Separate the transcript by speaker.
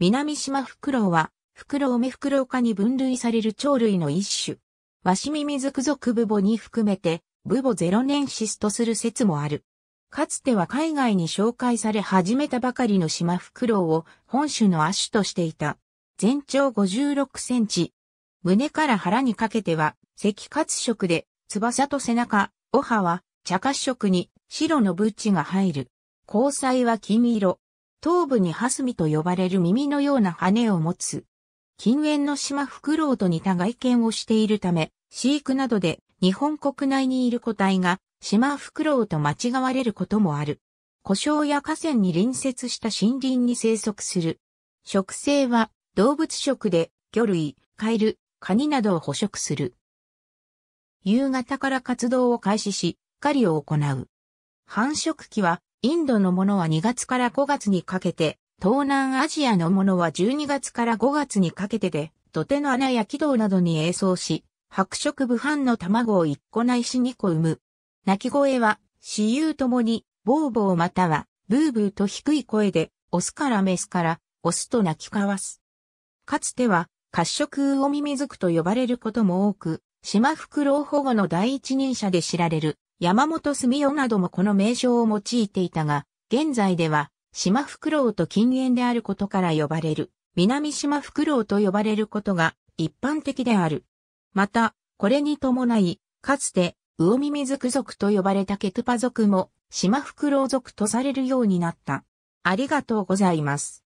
Speaker 1: 南
Speaker 2: 島フクロウは、フクロウ目フクロウ科に分類される鳥類の一種。ワシミミズク属ブボに含めて、ブボゼロネンシスとする説もある。かつては海外に紹介され始めたばかりの島フクロウを本種の亜種としていた。全長56センチ。胸から腹にかけては赤褐色で、翼と背中、お歯は茶褐色に白のブチが入る。交際は金色。頭部にハスミと呼ばれる耳のような羽を持つ。近縁の島フクロウと似た外見をしているため、飼育などで日本国内にいる個体が島フクロウと間違われることもある。故障や河川に隣接した森林に生息する。食性は動物食で魚類、カエル、カニなどを捕食する。夕方から活動を開始し、狩りを行う。繁殖期はインドのものは2月から5月にかけて、東南アジアのものは12月から5月にかけてで、土手の穴や軌道などに映像し、白色部販の卵を1個ないし2個産む。鳴き声は、私有ともに、ボーボーまたは、ブーブーと低い声で、オスからメスから、オスと鳴き交わす。かつては、褐色ウオミミズクと呼ばれることも多く、シマフクロウ保護の第一人者で知られる、山本住代などもこの名称を用いていたが、現在では、島フクロウと禁煙であることから呼ばれる、南島フクロウと呼ばれることが一般的である。また、これに伴い、かつて、魚ズク族と呼ばれたケトゥパ族も、島フクロウ族とされるようになった。ありがとうございます。